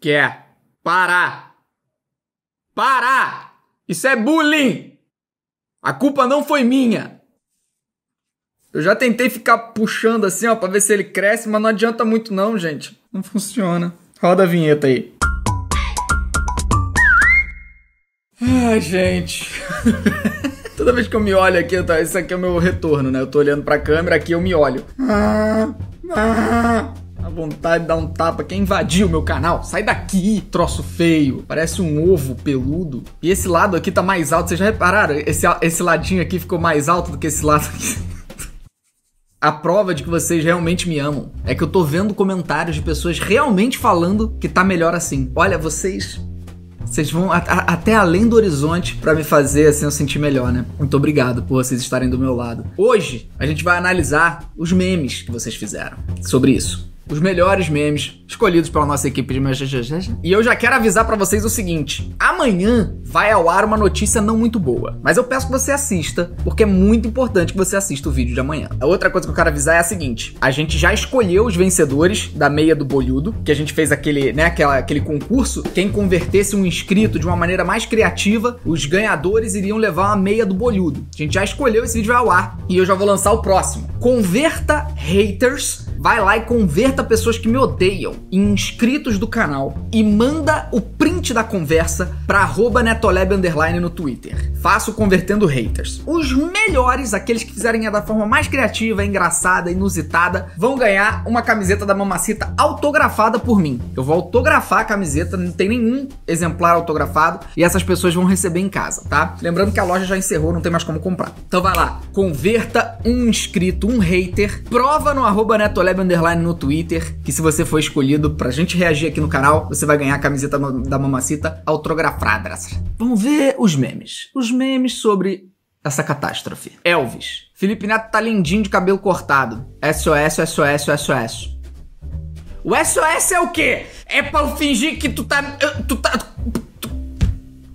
que é parar. Parar! Isso é bullying! A culpa não foi minha. Eu já tentei ficar puxando assim, ó, pra ver se ele cresce, mas não adianta muito não, gente. Não funciona. Roda a vinheta aí. Ai, gente. Toda vez que eu me olho aqui, tá, esse aqui é o meu retorno, né? Eu tô olhando pra câmera, aqui eu me olho. Ah, ah vontade de dar um tapa. Quer invadir o meu canal? Sai daqui, troço feio. Parece um ovo peludo. E esse lado aqui tá mais alto. Vocês já repararam? Esse, esse ladinho aqui ficou mais alto do que esse lado aqui. A prova de que vocês realmente me amam é que eu tô vendo comentários de pessoas realmente falando que tá melhor assim. Olha, vocês vocês vão a, a, até além do horizonte para me fazer assim eu sentir melhor, né? Muito obrigado por vocês estarem do meu lado. Hoje a gente vai analisar os memes que vocês fizeram sobre isso os melhores memes escolhidos pela nossa equipe de E eu já quero avisar para vocês o seguinte: amanhã vai ao ar uma notícia não muito boa, mas eu peço que você assista, porque é muito importante que você assista o vídeo de amanhã. A outra coisa que eu quero avisar é a seguinte: a gente já escolheu os vencedores da meia do bolhudo, que a gente fez aquele, né, aquela, aquele concurso, quem convertesse um inscrito de uma maneira mais criativa, os ganhadores iriam levar uma meia do bolhudo. A gente já escolheu esse vídeo vai ao ar e eu já vou lançar o próximo. Converta haters vai lá e converta pessoas que me odeiam em inscritos do canal e manda o print da conversa pra netoleb netolab underline no Twitter. Faço convertendo haters. Os melhores, aqueles que fizerem da forma mais criativa, engraçada, inusitada, vão ganhar uma camiseta da Mamacita autografada por mim. Eu vou autografar a camiseta, não tem nenhum exemplar autografado e essas pessoas vão receber em casa, tá? Lembrando que a loja já encerrou, não tem mais como comprar. Então vai lá, converta um inscrito, um hater, prova no arroba netolab Collab Underline no Twitter, que se você for escolhido pra gente reagir aqui no canal, você vai ganhar a camiseta da Mamacita autografada. Vamos ver os memes. Os memes sobre essa catástrofe. Elvis. Felipe Neto tá lindinho de cabelo cortado. SOS, SOS, SOS. O SOS é o quê? É pra eu fingir que tu tá. Tu tá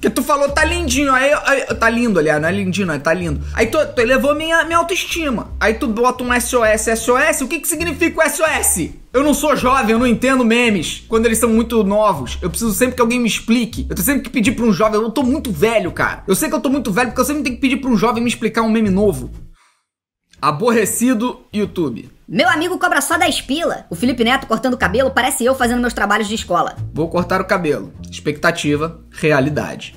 que tu falou, tá lindinho, aí, aí, tá lindo, aliás, não é lindinho, não, é tá lindo. Aí tu, tu elevou minha, minha autoestima. Aí tu bota um SOS, SOS, o que que significa o SOS? Eu não sou jovem, eu não entendo memes quando eles são muito novos. Eu preciso sempre que alguém me explique. Eu tenho sempre que pedir pra um jovem, eu tô muito velho, cara. Eu sei que eu tô muito velho porque eu sempre tenho que pedir pra um jovem me explicar um meme novo. Aborrecido YouTube. Meu amigo cobra só da espila. O Felipe Neto cortando o cabelo parece eu fazendo meus trabalhos de escola. Vou cortar o cabelo. Expectativa, realidade.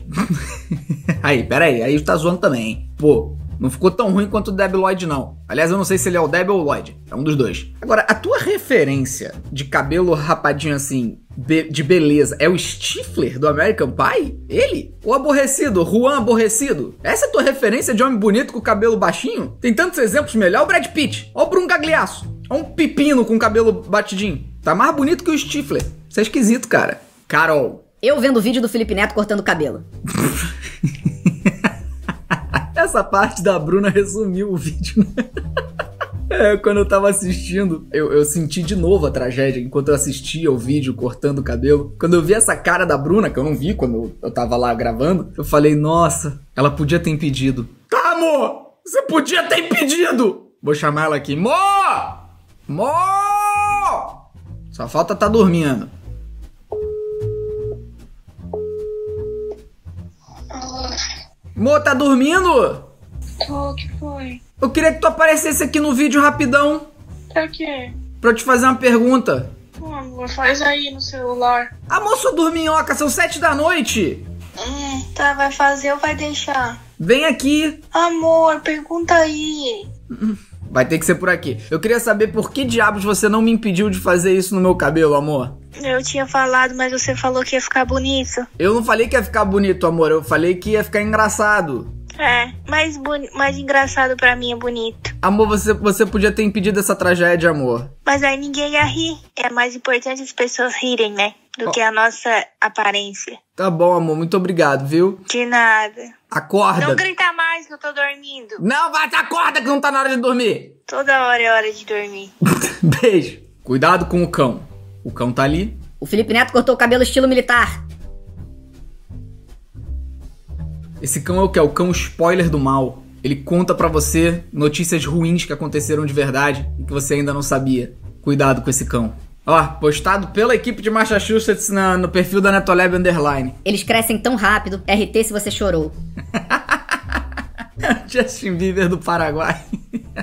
aí, peraí, aí tá zoando também, hein? Pô, não ficou tão ruim quanto o Deb Lloyd, não. Aliás, eu não sei se ele é o Deb ou o Lloyd. É um dos dois. Agora, a tua referência de cabelo rapadinho assim Be de beleza é o Stifler do American Pie? Ele? O aborrecido, Juan aborrecido? Essa é a tua referência de homem bonito com cabelo baixinho? Tem tantos exemplos melhor. O Brad Pitt, ó o Bruno Gagliasso, ó um pepino com cabelo batidinho. Tá mais bonito que o Stifler. Isso é esquisito, cara. Carol. Eu vendo o vídeo do Felipe Neto cortando cabelo. Essa parte da Bruna resumiu o vídeo. Né? É, quando eu tava assistindo, eu, eu senti de novo a tragédia enquanto eu assistia o vídeo cortando o cabelo. Quando eu vi essa cara da Bruna, que eu não vi quando eu, tava lá gravando, eu falei, nossa, ela podia ter impedido. Tá, amor! Você podia ter impedido! Vou chamar ela aqui. Mó! Mó! Só falta tá dormindo. Mô, tá dormindo? O que foi? Eu queria que tu aparecesse aqui no vídeo rapidão. Pra é quê? Pra eu te fazer uma pergunta. Pô, amor, faz aí no celular. Amor, moça dorminhoca, são sete da noite. Hum, tá, vai fazer ou vai deixar? Vem aqui. Amor, pergunta aí. Vai ter que ser por aqui. Eu queria saber por que diabos você não me impediu de fazer isso no meu cabelo, amor. Eu tinha falado, mas você falou que ia ficar bonito. Eu não falei que ia ficar bonito, amor. Eu falei que ia ficar engraçado. É, mais, mais engraçado para mim é bonito. Amor, você, você podia ter impedido essa tragédia, amor. Mas aí ninguém ia rir. É mais importante as pessoas rirem, né? Do oh. que a nossa aparência. Tá bom, amor. Muito obrigado, viu? De nada. Acorda. Não grita mais que eu tô dormindo. Não, vai, tá, acorda que não tá na hora de dormir. Toda hora é hora de dormir. Beijo. Cuidado com o cão. O cão tá ali. O Felipe Neto cortou o cabelo estilo militar. Esse cão é o que? É o cão spoiler do mal. Ele conta para você notícias ruins que aconteceram de verdade e que você ainda não sabia. Cuidado com esse cão. Ó, postado pela equipe de Massachusetts na, no perfil da Netolab Underline. Eles crescem tão rápido, RT se você chorou. Justin Bieber do Paraguai.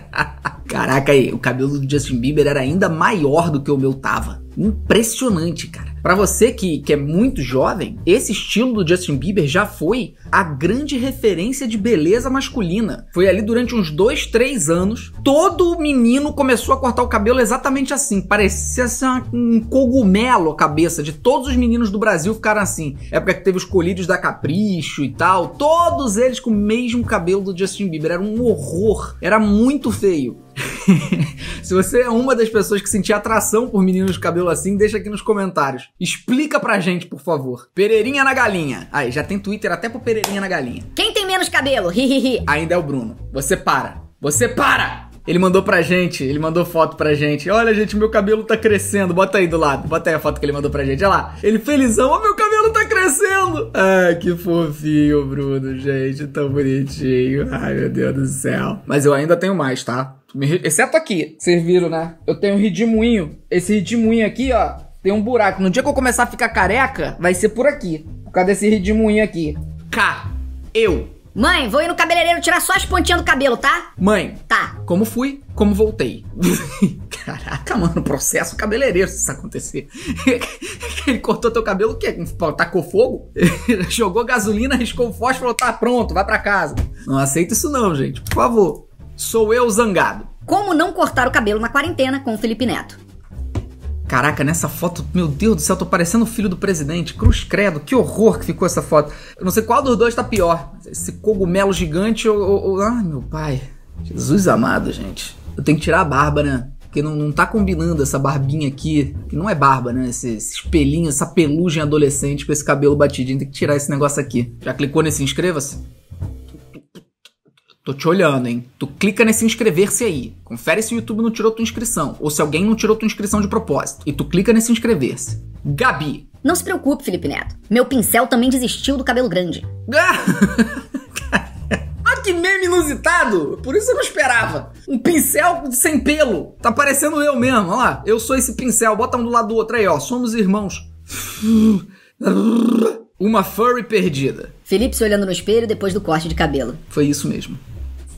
Caraca, aí, o cabelo do Justin Bieber era ainda maior do que o meu tava. Impressionante, cara. Para você que, que é muito jovem, esse estilo do Justin Bieber já foi a grande referência de beleza masculina. Foi ali durante uns dois, três anos, todo menino começou a cortar o cabelo exatamente assim. Parecia um cogumelo a cabeça de todos os meninos do Brasil ficaram assim. Época que teve os colírios da Capricho e tal, todos eles com o mesmo cabelo do Justin Bieber. Era um horror, era muito feio. Se você é uma das pessoas que sentia atração por meninos de cabelo assim, deixa aqui nos comentários. Explica pra gente, por favor. Pereirinha na galinha. Aí, já tem Twitter até pro Pereirinha na galinha. Quem tem menos cabelo? Hihihi. Ainda é o Bruno. Você para. Você para! Ele mandou pra gente, ele mandou foto pra gente. Olha, gente, meu cabelo tá crescendo. Bota aí do lado, bota aí a foto que ele mandou pra gente. Olha lá. Ele felizão, oh, meu cabelo tá crescendo. Ai, que fofinho, Bruno, gente. Tão bonitinho. Ai, meu Deus do céu. Mas eu ainda tenho mais, tá? Exceto aqui, vocês viram, né? Eu tenho um ridimuinho. Esse ridimuinho aqui, ó, tem um buraco. No dia que eu começar a ficar careca, vai ser por aqui. Por causa desse ridimuinho aqui. K. Eu. Mãe, vou ir no cabeleireiro tirar só as pontinhas do cabelo, tá? Mãe. Tá. Como fui, como voltei. Caraca, mano, processo cabeleireiro se isso acontecer. Ele cortou teu cabelo, o quê? Tacou fogo? Jogou gasolina, riscou o fósforo, tá pronto, vai para casa. Não aceito isso não, gente, por favor. Sou eu zangado. Como não cortar o cabelo na quarentena com o Felipe Neto. Caraca, nessa foto, meu Deus do céu, tô parecendo o filho do presidente. Cruz credo, que horror que ficou essa foto. Eu não sei qual dos dois tá pior. Esse cogumelo gigante ou. ou, ou... Ai, meu pai. Jesus amado, gente. Eu tenho que tirar a barba, né? Porque não, não tá combinando essa barbinha aqui, que não é barba, né? Esse, esse pelinho, essa pelugem adolescente com esse cabelo batidinho. Tem que tirar esse negócio aqui. Já clicou nesse inscreva-se? Tô te olhando, hein? Tu clica nesse inscrever-se aí. Confere se o YouTube não tirou tua inscrição, ou se alguém não tirou tua inscrição de propósito. E tu clica nesse inscrever-se. Gabi. Não se preocupe, Felipe Neto. Meu pincel também desistiu do cabelo grande. Ah! que meme inusitado! Por isso eu não esperava. Um pincel sem pelo. Tá parecendo eu mesmo, olha lá. Eu sou esse pincel. Bota um do lado do outro aí, ó. Somos irmãos. Uma furry perdida. Felipe se olhando no espelho depois do corte de cabelo. Foi isso mesmo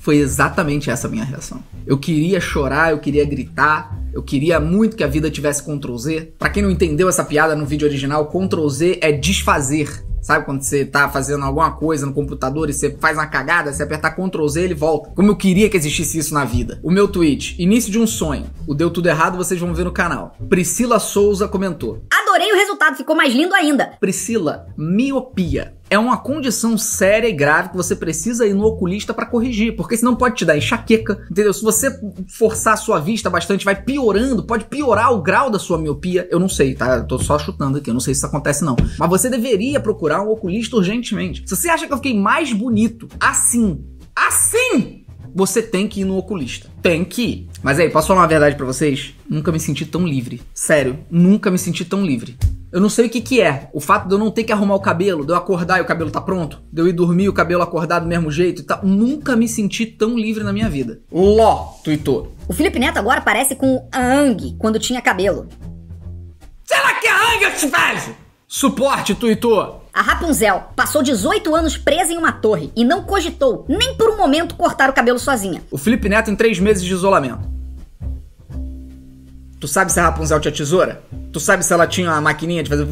foi exatamente essa a minha reação. Eu queria chorar, eu queria gritar, eu queria muito que a vida tivesse Ctrl Z. Pra quem não entendeu essa piada no vídeo original, Ctrl Z é desfazer. Sabe quando você tá fazendo alguma coisa no computador e você faz uma cagada, você apertar Ctrl Z ele volta. Como eu queria que existisse isso na vida. O meu tweet, início de um sonho. O deu tudo errado, vocês vão ver no canal. Priscila Souza comentou. Adorei o resultado, ficou mais lindo ainda. Priscila, miopia é uma condição séria e grave que você precisa ir no oculista para corrigir, porque senão pode te dar enxaqueca, entendeu? Se você forçar a sua vista bastante, vai piorando, pode piorar o grau da sua miopia. Eu não sei, tá? Eu tô só chutando aqui, eu não sei se isso acontece não. Mas você deveria procurar um oculista urgentemente. Se você acha que eu fiquei mais bonito assim, assim, você tem que ir no oculista. Tem que ir. Mas aí, posso falar uma verdade para vocês? Nunca me senti tão livre. Sério, nunca me senti tão livre. Eu não sei o que que é. O fato de eu não ter que arrumar o cabelo, de eu acordar e o cabelo tá pronto, de eu ir dormir e o cabelo acordado do mesmo jeito e tal. Nunca me senti tão livre na minha vida. Ló, tuitou. O Felipe Neto agora parece com a Ang quando tinha cabelo. Será que é a Ang, eu te vejo? Suporte, tuitou. A Rapunzel passou 18 anos presa em uma torre e não cogitou nem por um momento cortar o cabelo sozinha. O Felipe Neto em três meses de isolamento. Tu sabe se a Rapunzel tinha tesoura? Tu sabe se ela tinha uma maquininha de fazer.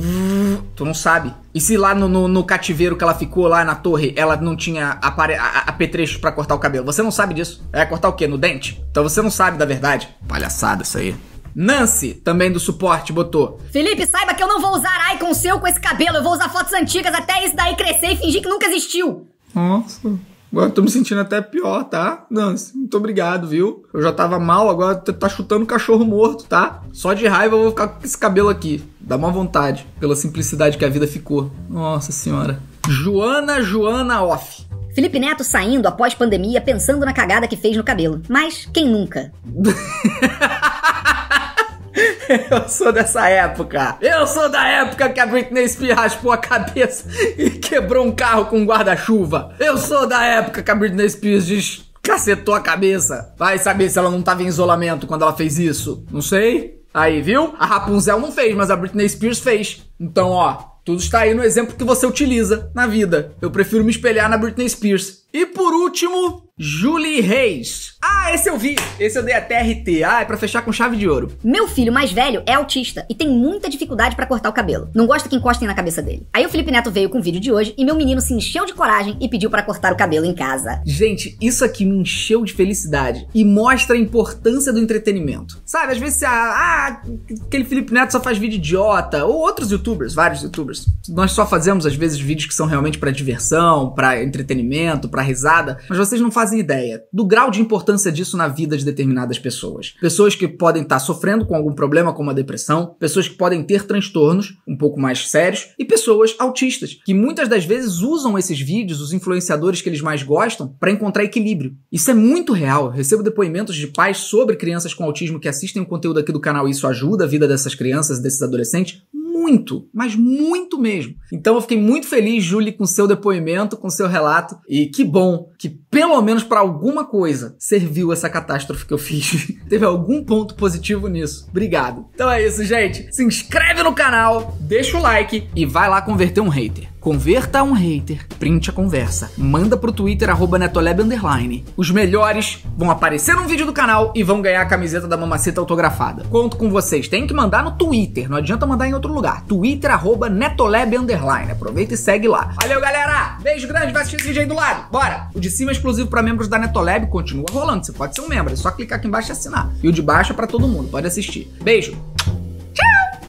Tu não sabe. E se lá no, no, no cativeiro que ela ficou lá na torre, ela não tinha apare... apetrechos para cortar o cabelo? Você não sabe disso. É cortar o quê? No dente? Então você não sabe da verdade. Palhaçada isso aí. Nancy, também do suporte, botou. Felipe, saiba que eu não vou usar icon seu com esse cabelo. Eu vou usar fotos antigas até isso daí crescer e fingir que nunca existiu. Nossa. Agora eu tô me sentindo até pior, tá? Nance, muito obrigado, viu? Eu já tava mal, agora tá, tá chutando um cachorro morto, tá? Só de raiva eu vou ficar com esse cabelo aqui. Dá uma vontade, pela simplicidade que a vida ficou. Nossa senhora. Joana, Joana Off. Felipe Neto saindo após pandemia pensando na cagada que fez no cabelo. Mas quem nunca? eu sou dessa época. Eu sou da época que a Britney Spears raspou a cabeça e quebrou um carro com um guarda-chuva. Eu sou da época que a Britney Spears diz cacetou a cabeça. Vai saber se ela não tava em isolamento quando ela fez isso. Não sei. Aí, viu? A Rapunzel não fez, mas a Britney Spears fez. Então, ó, tudo está aí no exemplo que você utiliza na vida. Eu prefiro me espelhar na Britney Spears. E por último, Julie Reis. Ah, esse eu vi. Esse eu dei até RT. Ah, é pra fechar com chave de ouro. Meu filho mais velho é autista e tem muita dificuldade para cortar o cabelo. Não gosta que encostem na cabeça dele. Aí o Felipe Neto veio com o vídeo de hoje e meu menino se encheu de coragem e pediu para cortar o cabelo em casa. Gente, isso aqui me encheu de felicidade e mostra a importância do entretenimento. Sabe, às vezes você, ah, ah aquele Felipe Neto só faz vídeo idiota ou outros youtubers, vários youtubers. Nós só fazemos às vezes vídeos que são realmente para diversão, para entretenimento, para risada, mas vocês não fazem ideia do grau de importância disso na vida de determinadas pessoas. Pessoas que podem estar tá sofrendo com algum problema como a depressão, pessoas que podem ter transtornos um pouco mais sérios e pessoas autistas, que muitas das vezes usam esses vídeos, os influenciadores que eles mais gostam, para encontrar equilíbrio. Isso é muito real. Eu recebo depoimentos de pais sobre crianças com autismo que assistem o conteúdo aqui do canal e isso ajuda a vida dessas crianças e desses adolescentes muito, mas muito mesmo. Então eu fiquei muito feliz, Julie, com seu depoimento, com seu relato e que bom que pelo menos para alguma coisa serviu essa catástrofe que eu fiz. Teve algum ponto positivo nisso. Obrigado. Então é isso, gente. Se inscreve no canal, deixa o like e vai lá converter um hater. Converta a um hater, print a conversa, manda pro Twitter arroba netolab underline. Os melhores vão aparecer num vídeo do canal e vão ganhar a camiseta da mamacita autografada. Conto com vocês, tem que mandar no Twitter, não adianta mandar em outro lugar. Twitter arroba netolab underline. Aproveita e segue lá. Valeu, galera! Beijo grande, vai assistir esse vídeo aí do lado. Bora! O de cima é exclusivo para membros da Netolab, continua rolando, você pode ser um membro, é só clicar aqui embaixo e assinar. E o de baixo é pra todo mundo, pode assistir. Beijo!